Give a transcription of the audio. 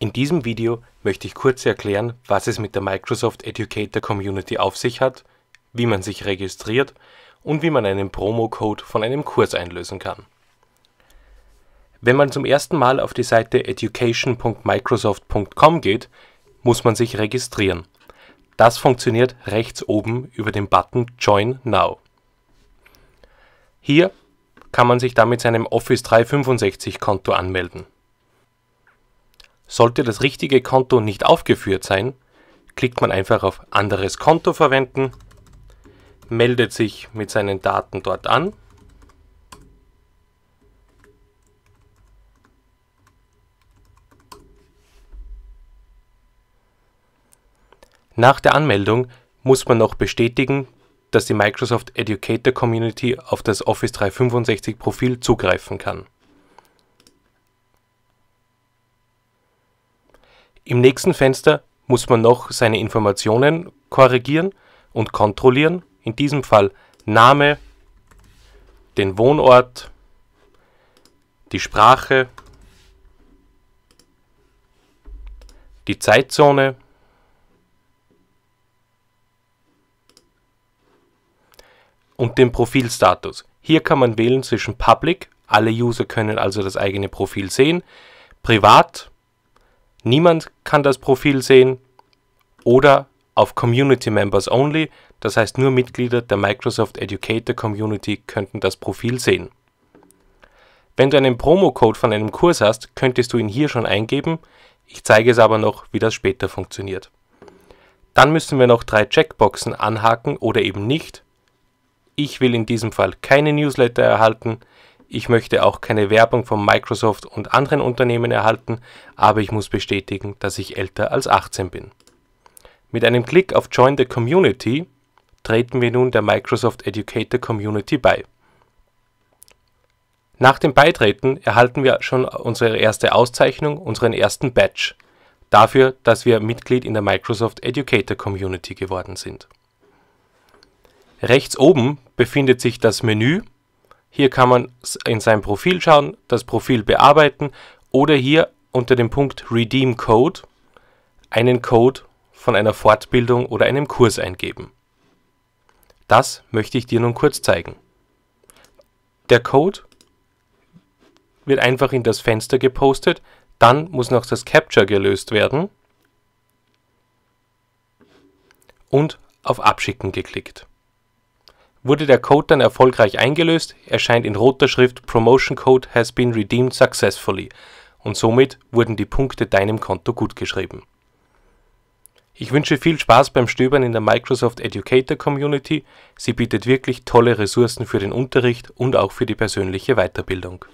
In diesem Video möchte ich kurz erklären, was es mit der Microsoft Educator Community auf sich hat, wie man sich registriert und wie man einen Promo-Code von einem Kurs einlösen kann. Wenn man zum ersten Mal auf die Seite education.microsoft.com geht, muss man sich registrieren. Das funktioniert rechts oben über den Button Join Now. Hier kann man sich dann mit seinem Office 365 Konto anmelden. Sollte das richtige Konto nicht aufgeführt sein, klickt man einfach auf anderes Konto verwenden, meldet sich mit seinen Daten dort an Nach der Anmeldung muss man noch bestätigen, dass die Microsoft Educator Community auf das Office 365 Profil zugreifen kann. Im nächsten Fenster muss man noch seine Informationen korrigieren und kontrollieren. In diesem Fall Name, den Wohnort, die Sprache, die Zeitzone, und den Profilstatus. Hier kann man wählen zwischen Public, alle User können also das eigene Profil sehen, Privat, niemand kann das Profil sehen oder auf Community Members Only, das heißt nur Mitglieder der Microsoft Educator Community könnten das Profil sehen. Wenn du einen Promo-Code von einem Kurs hast, könntest du ihn hier schon eingeben, ich zeige es aber noch, wie das später funktioniert. Dann müssen wir noch drei Checkboxen anhaken oder eben nicht. Ich will in diesem Fall keine Newsletter erhalten, ich möchte auch keine Werbung von Microsoft und anderen Unternehmen erhalten, aber ich muss bestätigen, dass ich älter als 18 bin. Mit einem Klick auf Join the Community treten wir nun der Microsoft Educator Community bei. Nach dem Beitreten erhalten wir schon unsere erste Auszeichnung, unseren ersten Badge, dafür, dass wir Mitglied in der Microsoft Educator Community geworden sind. Rechts oben befindet sich das Menü hier kann man in sein Profil schauen, das Profil bearbeiten oder hier unter dem Punkt Redeem Code einen Code von einer Fortbildung oder einem Kurs eingeben. Das möchte ich dir nun kurz zeigen. Der Code wird einfach in das Fenster gepostet, dann muss noch das Capture gelöst werden und auf Abschicken geklickt. Wurde der Code dann erfolgreich eingelöst, erscheint in roter Schrift Promotion Code has been redeemed successfully und somit wurden die Punkte Deinem Konto gutgeschrieben. Ich wünsche viel Spaß beim Stöbern in der Microsoft Educator Community. Sie bietet wirklich tolle Ressourcen für den Unterricht und auch für die persönliche Weiterbildung.